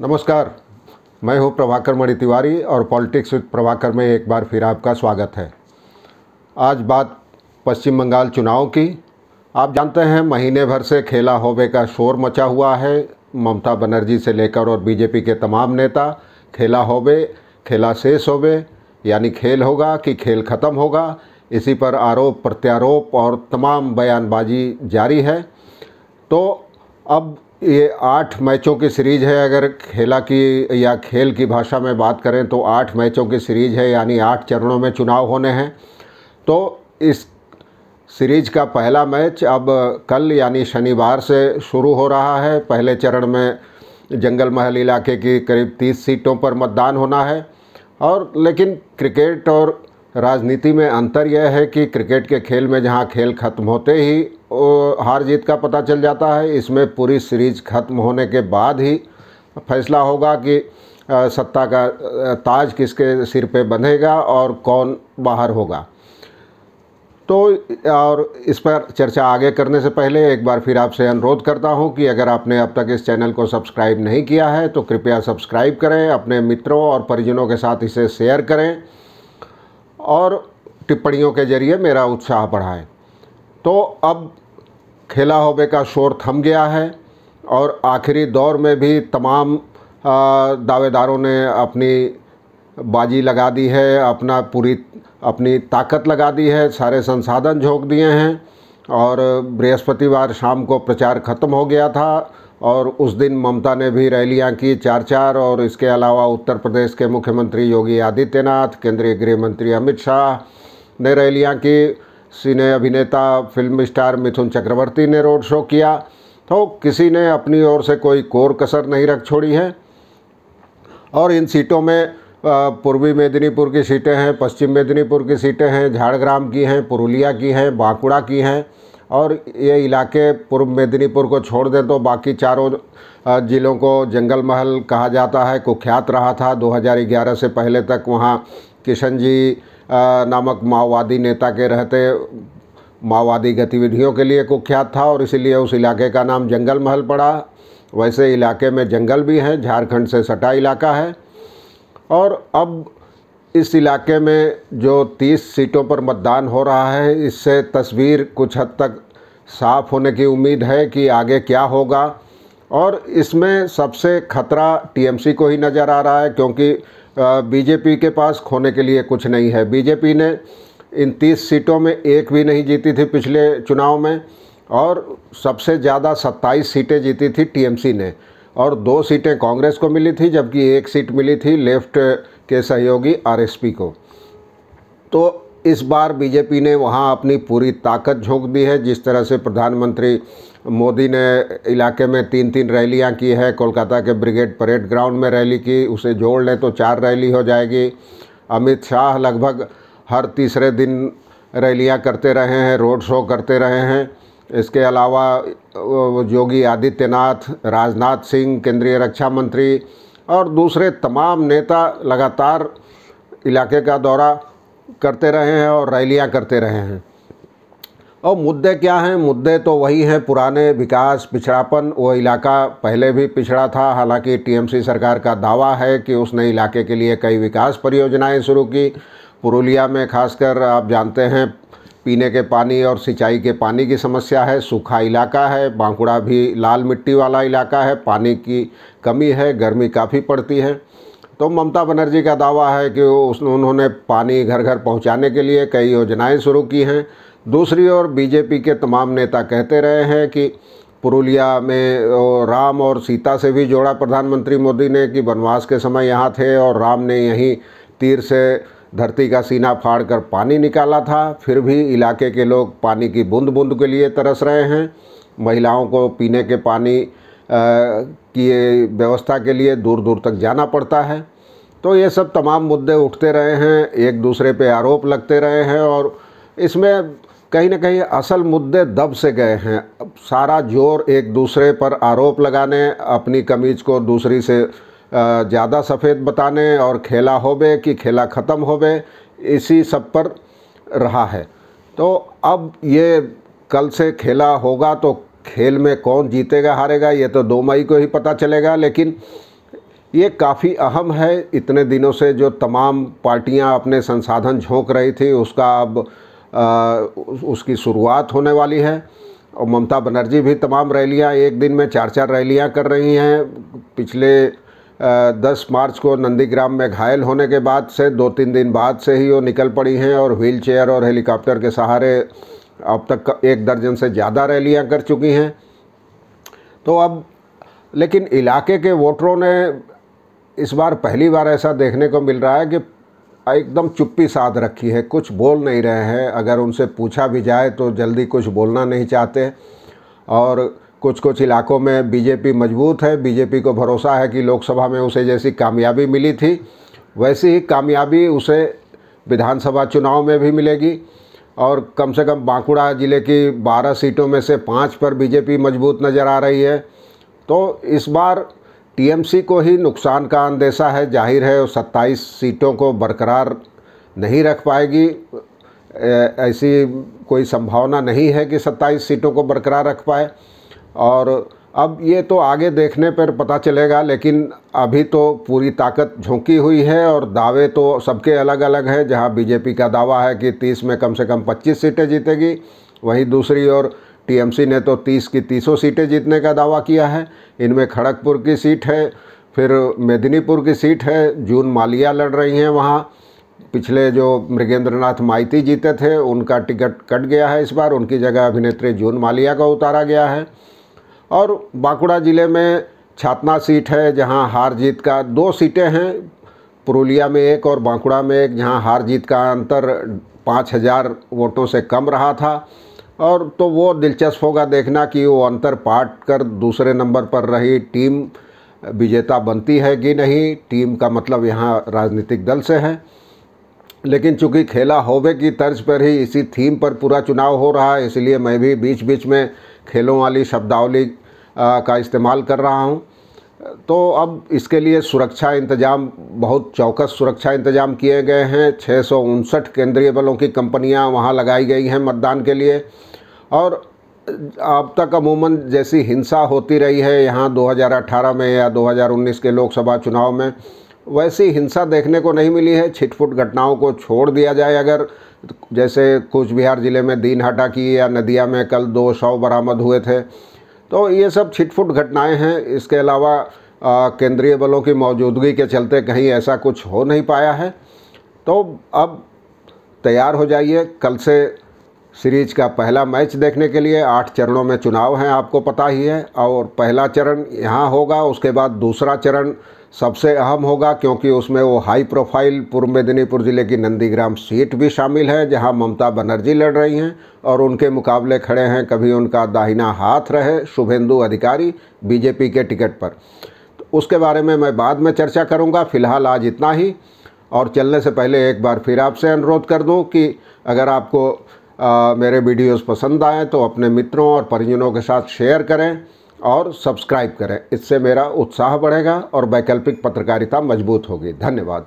नमस्कार मैं हूं प्रभाकर मणि तिवारी और पॉलिटिक्स विद प्रभाकर में एक बार फिर आपका स्वागत है आज बात पश्चिम बंगाल चुनाव की आप जानते हैं महीने भर से खेला होबे का शोर मचा हुआ है ममता बनर्जी से लेकर और बीजेपी के तमाम नेता खेला होबे खेला शेष होबे यानी खेल होगा कि खेल ख़त्म होगा इसी पर आरोप प्रत्यारोप और तमाम बयानबाजी जारी है तो अब ये आठ मैचों की सीरीज़ है अगर खेला की या खेल की भाषा में बात करें तो आठ मैचों की सीरीज़ है यानी आठ चरणों में चुनाव होने हैं तो इस सीरीज़ का पहला मैच अब कल यानी शनिवार से शुरू हो रहा है पहले चरण में जंगल महल इलाके की करीब तीस सीटों पर मतदान होना है और लेकिन क्रिकेट और राजनीति में अंतर यह है कि क्रिकेट के खेल में जहां खेल ख़त्म होते ही हार जीत का पता चल जाता है इसमें पूरी सीरीज ख़त्म होने के बाद ही फैसला होगा कि सत्ता का ताज किसके सिर पे बंधेगा और कौन बाहर होगा तो और इस पर चर्चा आगे करने से पहले एक बार फिर आपसे अनुरोध करता हूं कि अगर आपने अब तक इस चैनल को सब्सक्राइब नहीं किया है तो कृपया सब्सक्राइब करें अपने मित्रों और परिजनों के साथ इसे शेयर करें और टिप्पणियों के जरिए मेरा उत्साह बढ़ाएं तो अब खेला होबे का शोर थम गया है और आखिरी दौर में भी तमाम दावेदारों ने अपनी बाजी लगा दी है अपना पूरी अपनी ताकत लगा दी है सारे संसाधन झोंक दिए हैं और बृहस्पतिवार शाम को प्रचार ख़त्म हो गया था और उस दिन ममता ने भी रैलियां की चार चार और इसके अलावा उत्तर प्रदेश के मुख्यमंत्री योगी आदित्यनाथ केंद्रीय गृह मंत्री अमित शाह ने रैलियां की सिने अभिनेता फिल्म स्टार मिथुन चक्रवर्ती ने रोड शो किया तो किसी ने अपनी ओर से कोई कोर कसर नहीं रख छोड़ी है और इन सीटों में पूर्वी मेदिनीपुर की सीटें हैं पश्चिम मेदिनीपुर की सीटें हैं झाड़ग्राम की हैं पुरुलिया की हैं बांकुड़ा की हैं और ये इलाके पूर्व मेदिनीपुर को छोड़ दें तो बाकी चारों ज़िलों को जंगल महल कहा जाता है कुख्यात रहा था 2011 से पहले तक वहाँ किशन जी नामक माओवादी नेता के रहते माओवादी गतिविधियों के लिए कुख्यात था और इसीलिए उस इलाके का नाम जंगल महल पड़ा वैसे इलाके में जंगल भी हैं झारखंड से सटा इलाका है और अब इस इलाके में जो 30 सीटों पर मतदान हो रहा है इससे तस्वीर कुछ हद तक साफ होने की उम्मीद है कि आगे क्या होगा और इसमें सबसे खतरा टीएमसी को ही नज़र आ रहा है क्योंकि बीजेपी के पास खोने के लिए कुछ नहीं है बीजेपी ने इन 30 सीटों में एक भी नहीं जीती थी पिछले चुनाव में और सबसे ज़्यादा 27 सीटें जीती थी टीएमसी ने और दो सीटें कांग्रेस को मिली थी जबकि एक सीट मिली थी लेफ्ट के सहयोगी आरएसपी को तो इस बार बीजेपी ने वहाँ अपनी पूरी ताकत झोंक दी है जिस तरह से प्रधानमंत्री मोदी ने इलाके में तीन तीन रैलियाँ की है कोलकाता के ब्रिगेड परेड ग्राउंड में रैली की उसे जोड़ लें तो चार रैली हो जाएगी अमित शाह लगभग हर तीसरे दिन रैलियाँ करते रहे हैं रोड शो करते रहे हैं इसके अलावा योगी आदित्यनाथ राजनाथ सिंह केंद्रीय रक्षा मंत्री और दूसरे तमाम नेता लगातार इलाके का दौरा करते रहे हैं और रैलियां करते रहे हैं और मुद्दे क्या हैं मुद्दे तो वही हैं पुराने विकास पिछड़ापन वो इलाका पहले भी पिछड़ा था हालांकि टीएमसी सरकार का दावा है कि उसने इलाके के लिए कई विकास परियोजनाएं शुरू की पुरुलिया में खासकर आप जानते हैं पीने के पानी और सिंचाई के पानी की समस्या है सूखा इलाका है बांकुड़ा भी लाल मिट्टी वाला इलाका है पानी की कमी है गर्मी काफ़ी पड़ती है तो ममता बनर्जी का दावा है कि उस उन्होंने पानी घर घर पहुंचाने के लिए कई योजनाएं शुरू की हैं दूसरी ओर बीजेपी के तमाम नेता कहते रहे हैं कि पुरुलिया में राम और सीता से भी जोड़ा प्रधानमंत्री मोदी ने कि वनवास के समय यहाँ थे और राम ने यहीं तीर से धरती का सीना फाड़ कर पानी निकाला था फिर भी इलाके के लोग पानी की बूंद बूंद के लिए तरस रहे हैं महिलाओं को पीने के पानी की व्यवस्था के लिए दूर दूर तक जाना पड़ता है तो ये सब तमाम मुद्दे उठते रहे हैं एक दूसरे पे आरोप लगते रहे हैं और इसमें कहीं ना कहीं असल मुद्दे दब से गए हैं सारा जोर एक दूसरे पर आरोप लगाने अपनी कमीज को दूसरी से ज़्यादा सफ़ेद बताने और खेला होबे कि खेला ख़त्म होबे इसी सब पर रहा है तो अब ये कल से खेला होगा तो खेल में कौन जीतेगा हारेगा ये तो दो मई को ही पता चलेगा लेकिन ये काफ़ी अहम है इतने दिनों से जो तमाम पार्टियां अपने संसाधन झोंक रही थी उसका अब आ, उसकी शुरुआत होने वाली है और ममता बनर्जी भी तमाम रैलियां एक दिन में चार चार रैलियां कर रही हैं पिछले 10 मार्च को नंदीग्राम में घायल होने के बाद से दो तीन दिन बाद से ही वो निकल पड़ी हैं और व्हील चेयर और हेलीकॉप्टर के सहारे अब तक एक दर्जन से ज़्यादा रैलियां कर चुकी हैं तो अब लेकिन इलाके के वोटरों ने इस बार पहली बार ऐसा देखने को मिल रहा है कि एकदम चुप्पी साध रखी है कुछ बोल नहीं रहे हैं अगर उनसे पूछा भी जाए तो जल्दी कुछ बोलना नहीं चाहते और कुछ कुछ इलाकों में बीजेपी मजबूत है बीजेपी को भरोसा है कि लोकसभा में उसे जैसी कामयाबी मिली थी वैसी ही कामयाबी उसे विधानसभा चुनाव में भी मिलेगी और कम से कम बांकुड़ा ज़िले की 12 सीटों में से पाँच पर बीजेपी मजबूत नज़र आ रही है तो इस बार टीएमसी को ही नुकसान का अंदेशा है जाहिर है वो सत्ताईस सीटों को बरकरार नहीं रख पाएगी ऐसी कोई संभावना नहीं है कि सत्ताईस सीटों को बरकरार रख पाए और अब ये तो आगे देखने पर पता चलेगा लेकिन अभी तो पूरी ताकत झोंकी हुई है और दावे तो सबके अलग अलग हैं जहां बीजेपी का दावा है कि 30 में कम से कम 25 सीटें जीतेगी वहीं दूसरी ओर टीएमसी ने तो 30 की तीसों सीटें जीतने का दावा किया है इनमें खड़गपुर की सीट है फिर मेदिनीपुर की सीट है जून मालिया लड़ रही हैं वहाँ पिछले जो मृगेंद्र नाथ माइती जीते थे उनका टिकट कट गया है इस बार उनकी जगह अभिनेत्री जून मालिया का उतारा गया है और बांकुड़ा ज़िले में छातना सीट है जहां हार जीत का दो सीटें हैं पुरुलिया में एक और बांकुड़ा में एक जहां हार जीत का अंतर पाँच हज़ार वोटों से कम रहा था और तो वो दिलचस्प होगा देखना कि वो अंतर पाट कर दूसरे नंबर पर रही टीम विजेता बनती है कि नहीं टीम का मतलब यहाँ राजनीतिक दल से है लेकिन चूंकि खेला होवे की तर्ज पर ही इसी थीम पर पूरा चुनाव हो रहा है इसलिए मैं भी बीच बीच में खेलों वाली शब्दावली का इस्तेमाल कर रहा हूँ तो अब इसके लिए सुरक्षा इंतजाम बहुत चौकस सुरक्षा इंतजाम किए गए हैं छः केंद्रीय बलों की कंपनियां वहां लगाई गई हैं मतदान के लिए और अब तक अमूमन जैसी हिंसा होती रही है यहाँ 2018 में या 2019 के लोकसभा चुनाव में वैसी हिंसा देखने को नहीं मिली है छिटफुट घटनाओं को छोड़ दिया जाए अगर जैसे कूचबिहार ज़िले में दीनहाटा की या नदिया में कल दो शव बरामद हुए थे तो ये सब छिटफुट घटनाएं हैं इसके अलावा केंद्रीय बलों की मौजूदगी के चलते कहीं ऐसा कुछ हो नहीं पाया है तो अब तैयार हो जाइए कल से सीरीज का पहला मैच देखने के लिए आठ चरणों में चुनाव हैं आपको पता ही है और पहला चरण यहाँ होगा उसके बाद दूसरा चरण सबसे अहम होगा क्योंकि उसमें वो हाई प्रोफाइल पूर्व मेदिनीपुर ज़िले की नंदीग्राम सीट भी शामिल है जहां ममता बनर्जी लड़ रही हैं और उनके मुकाबले खड़े हैं कभी उनका दाहिना हाथ रहे शुभेंदु अधिकारी बीजेपी के टिकट पर तो उसके बारे में मैं बाद में चर्चा करूँगा फिलहाल आज इतना ही और चलने से पहले एक बार फिर आपसे अनुरोध कर दूँ कि अगर आपको आ, मेरे वीडियोस पसंद आएँ तो अपने मित्रों और परिजनों के साथ शेयर करें और सब्सक्राइब करें इससे मेरा उत्साह बढ़ेगा और वैकल्पिक पत्रकारिता मजबूत होगी धन्यवाद